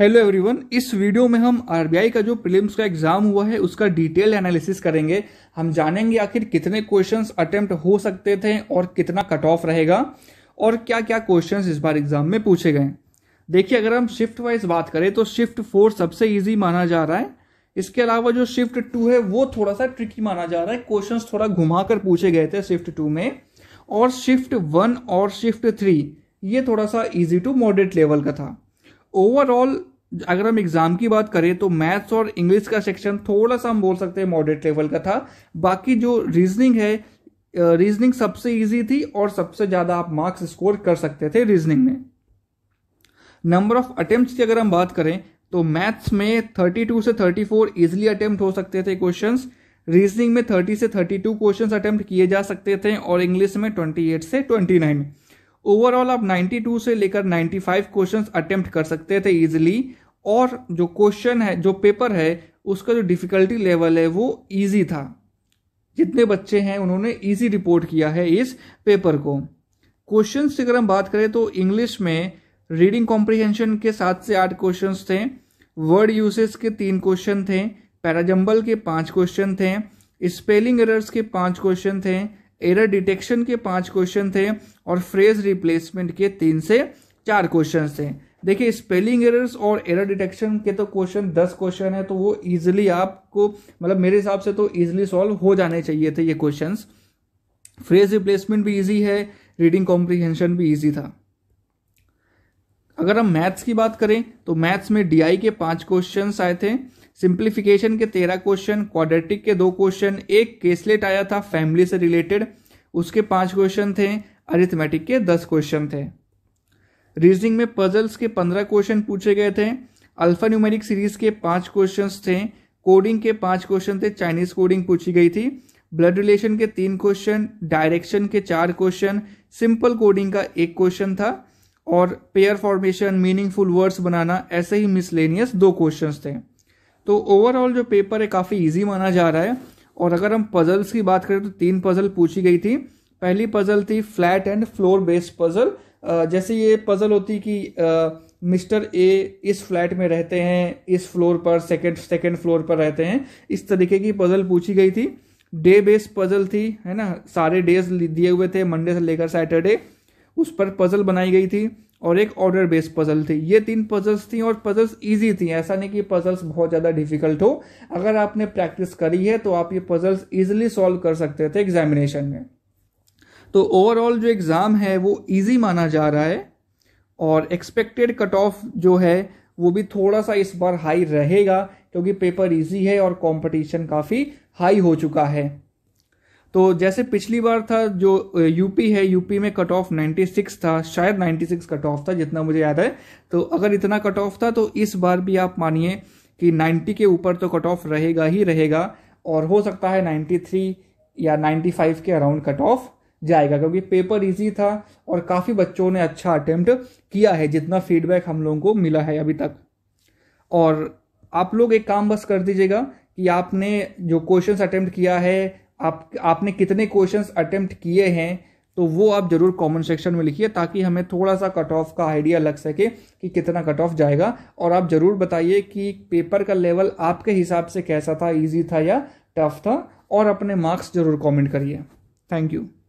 hello everyone इस video में हम आरबीआई का जो प्रीलिम्स का एग्जाम हुआ है उसका डिटेल एनालिसिस करेंगे हम जानेंगे आखिर कितने क्वेश्चंस अटेम्प्ट हो सकते थे और कितना कट ऑफ रहेगा और क्या क्या क्वेश्चंस इस बार एग्जाम में पूछे गए देखिए अगर हम शिफ्ट वाइज बात करें तो शिफ्ट फोर सबसे ईजी माना जा रहा है इसके अलावा जो शिफ्ट टू है वो थोड़ा सा ट्रिकी माना जा रहा है क्वेश्चन थोड़ा घुमा कर पूछे गए थे शिफ्ट टू में और शिफ्ट वन और शिफ्ट थ्री ये थोड़ा सा इजी टू मॉडरेट लेवल का था ओवरऑल अगर हम एग्जाम की बात करें तो मैथ्स और इंग्लिश का सेक्शन थोड़ा सा हम बोल सकते हैं मॉडरेट लेवल का था बाकी जो रीजनिंग है रीजनिंग सबसे इजी थी और सबसे ज़्यादा आप मार्क्स स्कोर कर सकते थे रीजनिंग में नंबर ऑफ अटेम्प्ट की अगर हम बात करें तो मैथ्स में 32 से 34 इजिली अटेम्प्ट हो सकते थे क्वेश्चन रीजनिंग में 30 से 32 क्वेश्चंस अटेम्प्ट किए जा सकते थे और इंग्लिश में 28 से 29 ओवरऑल आप 92 से लेकर 95 क्वेश्चंस अटेम्प्ट कर सकते थे इजिली और जो क्वेश्चन है जो पेपर है उसका जो डिफिकल्टी लेवल है वो ईजी था जितने बच्चे हैं उन्होंने ईजी रिपोर्ट किया है इस पेपर को क्वेश्चन की अगर हम बात करें तो इंग्लिश में रीडिंग कॉम्प्रिहेंशन के सात से आठ क्वेश्चन थे वर्ड यूसेज के तीन क्वेश्चन थे पैराजम्बल के पांच क्वेश्चन थे स्पेलिंग एरर्स के पांच क्वेश्चन थे एरर डिटेक्शन के पांच क्वेश्चन थे और फ्रेज रिप्लेसमेंट के तीन से चार क्वेश्चन थे देखिए स्पेलिंग एरर्स और एरर डिटेक्शन के तो क्वेश्चन दस क्वेश्चन है तो वो इजिली आपको मतलब मेरे हिसाब से तो इजिली सॉल्व हो जाने चाहिए थे ये क्वेश्चन फ्रेज रिप्लेसमेंट भी ईजी है रीडिंग कॉम्प्रीहेंशन भी ईजी था अगर हम मैथ्स की बात करें तो मैथ्स में डीआई के पांच क्वेश्चन आए थे सिंप्लीफिकेशन के तेरह क्वेश्चन क्वाड्रेटिक के दो क्वेश्चन एक केसलेट आया था फैमिली से रिलेटेड उसके पांच क्वेश्चन थे अरिथमेटिक के दस क्वेश्चन थे रीजनिंग में पजल्स के पंद्रह क्वेश्चन पूछे गए थे अल्फा न्यूमेरिक सीरीज के पांच क्वेश्चंस थे कोडिंग के पांच क्वेश्चन थे चाइनीज कोडिंग पूछी गई थी ब्लड रिलेशन के तीन क्वेश्चन डायरेक्शन के चार क्वेश्चन सिंपल कोडिंग का एक क्वेश्चन था और पेयर फॉर्मेशन मीनिंगफुल वर्ड्स बनाना ऐसे ही मिसलेनियस दो क्वेश्चंस थे तो ओवरऑल जो पेपर है काफ़ी इजी माना जा रहा है और अगर हम पजल्स की बात करें तो तीन पजल पूछी गई थी पहली पजल थी flat and floor based puzzle जैसे ये पजल होती कि मिस्टर ए इस फ्लैट में रहते हैं इस फ्लोर पर सेकंड सेकंड फ्लोर पर रहते हैं इस तरीके की पजल पूछी गई थी डे बेस्ड पजल थी है ना सारे डेज दिए हुए थे मंडे से लेकर सैटरडे उस पर पजल बनाई गई थी और एक ऑर्डर बेस्ड पजल थी ये तीन पजल्स थी और पजल्स इजी थी ऐसा नहीं कि पजल्स बहुत ज़्यादा डिफिकल्ट हो अगर आपने प्रैक्टिस करी है तो आप ये पजल्स इजिली सॉल्व कर सकते थे एग्जामिनेशन में तो ओवरऑल जो एग्ज़ाम है वो ईजी माना जा रहा है और एक्सपेक्टेड कट ऑफ जो है वो भी थोड़ा सा इस बार हाई रहेगा क्योंकि पेपर इजी है और कंपटीशन काफ़ी हाई हो चुका है तो जैसे पिछली बार था जो यूपी है यूपी में कट ऑफ 96 था शायद 96 कट ऑफ था जितना मुझे याद है तो अगर इतना कट ऑफ था तो इस बार भी आप मानिए कि 90 के ऊपर तो कट ऑफ रहेगा ही रहेगा और हो सकता है 93 या 95 के अराउंड कट ऑफ जाएगा क्योंकि पेपर इजी था और काफ़ी बच्चों ने अच्छा अटेम्प्ट किया है जितना फीडबैक हम लोगों को मिला है अभी तक और आप लोग एक काम बस कर दीजिएगा कि आपने जो क्वेश्चन अटेम्प्ट किया है आप आपने कितने क्वेश्चंस अटेम्प्ट किए हैं तो वो आप जरूर कमेंट सेक्शन में लिखिए ताकि हमें थोड़ा सा कट ऑफ का आइडिया लग सके कि कितना कट ऑफ जाएगा और आप ज़रूर बताइए कि पेपर का लेवल आपके हिसाब से कैसा था इजी था या टफ था और अपने मार्क्स जरूर कमेंट करिए थैंक यू